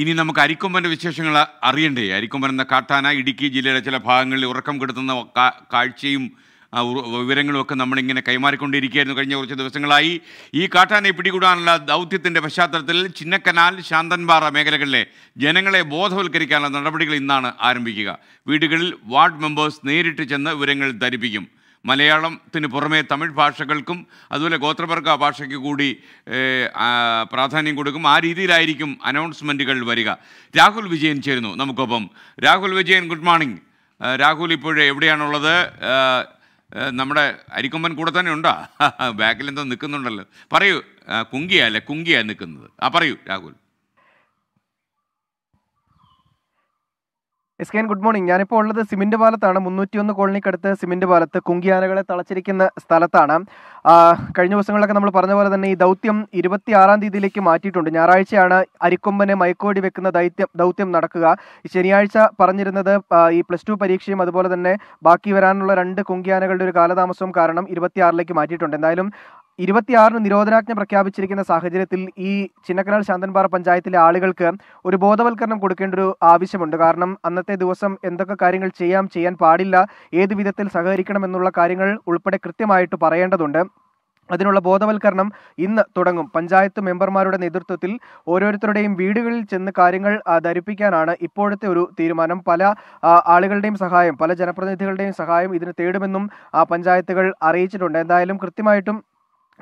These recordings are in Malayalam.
ഇനി നമുക്ക് അരിക്കൊമ്പൻ്റെ വിശേഷങ്ങൾ അറിയണ്ടേ അരിക്കൊമ്പൻ എന്ന കാട്ടാന ഇടുക്കി ജില്ലയുടെ ചില ഭാഗങ്ങളിൽ ഉറക്കം കെടുത്തുന്ന കാഴ്ചയും വിവരങ്ങളുമൊക്കെ നമ്മളിങ്ങനെ കൈമാറിക്കൊണ്ടിരിക്കുകയായിരുന്നു കഴിഞ്ഞ കുറച്ച് ദിവസങ്ങളായി ഈ കാട്ടാനെ പിടികൂടാനുള്ള ദൗത്യത്തിൻ്റെ പശ്ചാത്തലത്തിൽ ചിന്നക്കനാൽ ശാന്തൻപാറ മേഖലകളിലെ ജനങ്ങളെ ബോധവൽക്കരിക്കാനുള്ള നടപടികൾ ഇന്നാണ് ആരംഭിക്കുക വീടുകളിൽ വാർഡ് മെമ്പേഴ്സ് നേരിട്ട് ചെന്ന് വിവരങ്ങൾ ധരിപ്പിക്കും മലയാളത്തിന് പുറമേ തമിഴ് ഭാഷകൾക്കും അതുപോലെ ഗോത്രവർഗ ഭാഷയ്ക്ക് കൂടി പ്രാധാന്യം കൊടുക്കും ആ രീതിയിലായിരിക്കും അനൗൺസ്മെൻറ്റുകൾ വരിക രാഹുൽ വിജയൻ ചേരുന്നു നമുക്കൊപ്പം രാഹുൽ വിജയൻ ഗുഡ് മോർണിംഗ് രാഹുൽ ഇപ്പോഴേ എവിടെയാണുള്ളത് നമ്മുടെ അരിക്കൊമ്പൻ കൂടെ തന്നെ ഉണ്ടോ ബാക്കിൽ എന്തോ നിൽക്കുന്നുണ്ടല്ലോ പറയൂ കുങ്കിയല്ലേ കുങ്കിയാണ് നിൽക്കുന്നത് ആ പറയൂ Rahul yes okay good morning ഞാനിപ്പോൾ ഉള്ളത് സിമന്റ് പാലത്താണ് മുന്നൂറ്റിയൊന്ന് കോളനിക്കടുത്ത് സിമന്റ് പാലത്ത് കുങ്കിയാനകളെ തളച്ചിരിക്കുന്ന സ്ഥലത്താണ് കഴിഞ്ഞ ദിവസങ്ങളിലൊക്കെ നമ്മൾ പറഞ്ഞ പോലെ തന്നെ ഈ ദൗത്യം ഇരുപത്തിയാറാം തീയതിയിലേക്ക് മാറ്റിയിട്ടുണ്ട് ഞായറാഴ്ചയാണ് അരിക്കൊമ്പനെ മയക്കോടി വെക്കുന്ന ദൗത്യം ദൗത്യം നടക്കുക ശനിയാഴ്ച പറഞ്ഞിരുന്നത് ഈ പ്ലസ് ടു പരീക്ഷയും അതുപോലെ തന്നെ ബാക്കി വരാനുള്ള രണ്ട് കുങ്കിയാനകളുടെ ഒരു കാലതാമസവും കാരണം ഇരുപത്തിയാറിലേക്ക് മാറ്റിയിട്ടുണ്ട് എന്തായാലും ഇരുപത്തിയാറിന് നിരോധനാജ്ഞ പ്രഖ്യാപിച്ചിരിക്കുന്ന സാഹചര്യത്തിൽ ഈ ചിന്നക്കനാൽ ശാന്തൻപാറ പഞ്ചായത്തിലെ ആളുകൾക്ക് ഒരു ബോധവൽക്കരണം കൊടുക്കേണ്ട ഒരു ആവശ്യമുണ്ട് കാരണം അന്നത്തെ ദിവസം എന്തൊക്കെ കാര്യങ്ങൾ ചെയ്യാം ചെയ്യാൻ പാടില്ല ഏത് വിധത്തിൽ സഹകരിക്കണം എന്നുള്ള കാര്യങ്ങൾ ഉൾപ്പെടെ കൃത്യമായിട്ട് പറയേണ്ടതുണ്ട് അതിനുള്ള ബോധവൽക്കരണം ഇന്ന് തുടങ്ങും പഞ്ചായത്ത് മെമ്പർമാരുടെ നേതൃത്വത്തിൽ ഓരോരുത്തരുടെയും വീടുകളിൽ ചെന്ന് കാര്യങ്ങൾ ധരിപ്പിക്കാനാണ് ഇപ്പോഴത്തെ ഒരു തീരുമാനം പല ആളുകളുടെയും സഹായം പല ജനപ്രതിനിധികളുടെയും സഹായം ഇതിന് തേടുമെന്നും പഞ്ചായത്തുകൾ അറിയിച്ചിട്ടുണ്ട് എന്തായാലും കൃത്യമായിട്ടും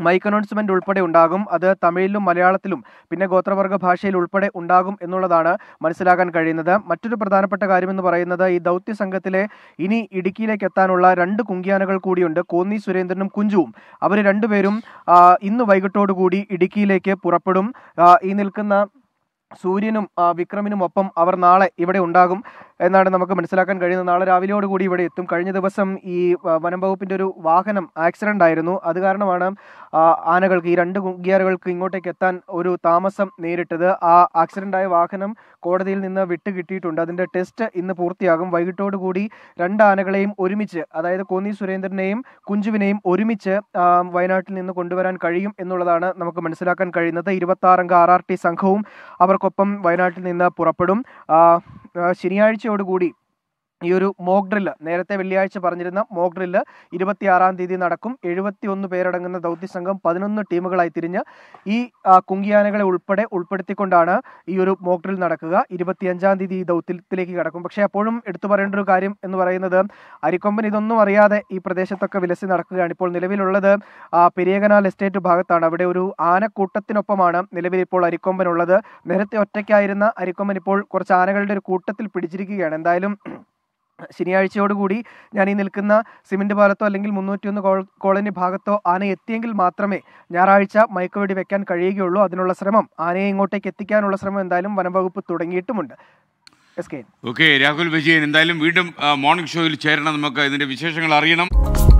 മൈക്ക് അനൗൺസ്മെന്റ് ഉൾപ്പെടെ ഉണ്ടാകും അത് തമിഴിലും മലയാളത്തിലും പിന്നെ ഗോത്രവർഗ ഭാഷയിൽ ഉൾപ്പെടെ ഉണ്ടാകും എന്നുള്ളതാണ് മനസ്സിലാക്കാൻ കഴിയുന്നത് മറ്റൊരു പ്രധാനപ്പെട്ട കാര്യമെന്ന് പറയുന്നത് ഈ ദൗത്യ സംഘത്തിലെ ഇനി ഇടുക്കിയിലേക്ക് എത്താനുള്ള രണ്ട് കുങ്കിയാനകൾ കൂടിയുണ്ട് കോന്നി സുരേന്ദ്രനും കുഞ്ചുവും അവർ രണ്ടുപേരും ഇന്ന് വൈകിട്ടോടുകൂടി ഇടുക്കിയിലേക്ക് പുറപ്പെടും ഈ നിൽക്കുന്ന സൂര്യനും വിക്രമിനുമൊപ്പം അവർ നാളെ ഇവിടെ ഉണ്ടാകും എന്നാണ് നമുക്ക് മനസ്സിലാക്കാൻ കഴിയുന്നത് നാളെ രാവിലെയോടുകൂടി ഇവിടെ എത്തും കഴിഞ്ഞ ദിവസം ഈ വനം ഒരു വാഹനം ആക്സിഡൻ്റ് ആയിരുന്നു അത് കാരണമാണ് ആനകൾക്ക് ഈ രണ്ട് ഗിയറുകൾക്ക് ഇങ്ങോട്ടേക്ക് എത്താൻ ഒരു താമസം നേരിട്ടത് ആ ആയ വാഹനം കോടതിയിൽ നിന്ന് വിട്ട് കിട്ടിയിട്ടുണ്ട് അതിൻ്റെ ടെസ്റ്റ് ഇന്ന് പൂർത്തിയാകും വൈകിട്ടോടുകൂടി രണ്ട് ആനകളെയും ഒരുമിച്ച് അതായത് കോന്നി സുരേന്ദ്രനെയും കുഞ്ചുവിനെയും ഒരുമിച്ച് വയനാട്ടിൽ നിന്ന് കൊണ്ടുവരാൻ കഴിയും എന്നുള്ളതാണ് നമുക്ക് മനസ്സിലാക്കാൻ കഴിയുന്നത് ഇരുപത്തി ആറംഗ ആർ ആർ ടി സംഘവും അവർക്കൊപ്പം വയനാട്ടിൽ നിന്ന് പുറപ്പെടും ശനിയാഴ്ചയോടുകൂടി ഈ ഒരു മോക്ക് ഡ്രില്ല് നേരത്തെ വെള്ളിയാഴ്ച പറഞ്ഞിരുന്ന മോക്ക് ഡ്രില്ല് ഇരുപത്തിയാറാം തീയതി നടക്കും എഴുപത്തി ഒന്ന് പേരടങ്ങുന്ന ദൗത്യ സംഘം പതിനൊന്ന് ടീമുകളായി തിരിഞ്ഞ് ഈ കുങ്കിയാനകളെ ഉൾപ്പെടെ ഉൾപ്പെടുത്തിക്കൊണ്ടാണ് ഈ ഒരു മോക്ക് ഡ്രിൽ നടക്കുക ഇരുപത്തിയഞ്ചാം തീയതി ഈ ദൗത്യത്തിലേക്ക് കടക്കും പക്ഷേ അപ്പോഴും എടുത്തു പറയേണ്ട ഒരു കാര്യം എന്ന് പറയുന്നത് അരിക്കൊമ്പൻ ഇതൊന്നും അറിയാതെ ഈ പ്രദേശത്തൊക്കെ വിലസി നടക്കുകയാണ് ഇപ്പോൾ നിലവിലുള്ളത് പെരിയകനാൽ എസ്റ്റേറ്റ് ഭാഗത്താണ് അവിടെ ഒരു ആനക്കൂട്ടത്തിനൊപ്പമാണ് നിലവിൽ ഇപ്പോൾ അരിക്കൊമ്പൻ ഉള്ളത് നേരത്തെ ഒറ്റയ്ക്കായിരുന്ന അരിക്കൊമ്പൻ ഇപ്പോൾ കുറച്ച് ആനകളുടെ ഒരു കൂട്ടത്തിൽ പിടിച്ചിരിക്കുകയാണ് എന്തായാലും ശനിയാഴ്ചയോടുകൂടി ഞാൻ ഈ നിൽക്കുന്ന സിമൻറ്റ് പാലത്തോ അല്ലെങ്കിൽ ഒന്ന് കോളനി ഭാഗത്തോ ആന എത്തിയെങ്കിൽ മാത്രമേ ഞായറാഴ്ച മയക്കുവെടി വെക്കാൻ കഴിയുകയുള്ളൂ അതിനുള്ള ശ്രമം ആനയെ ഇങ്ങോട്ടേക്ക് എത്തിക്കാനുള്ള ശ്രമം എന്തായാലും വനംവകുപ്പ് തുടങ്ങിയിട്ടുമുണ്ട് ഓക്കെ രാഹുൽ വിജയൻ എന്തായാലും വീണ്ടും മോർണിംഗ് ഷോയിൽ ചേരണം നമുക്ക് ഇതിന്റെ വിശേഷങ്ങൾ അറിയണം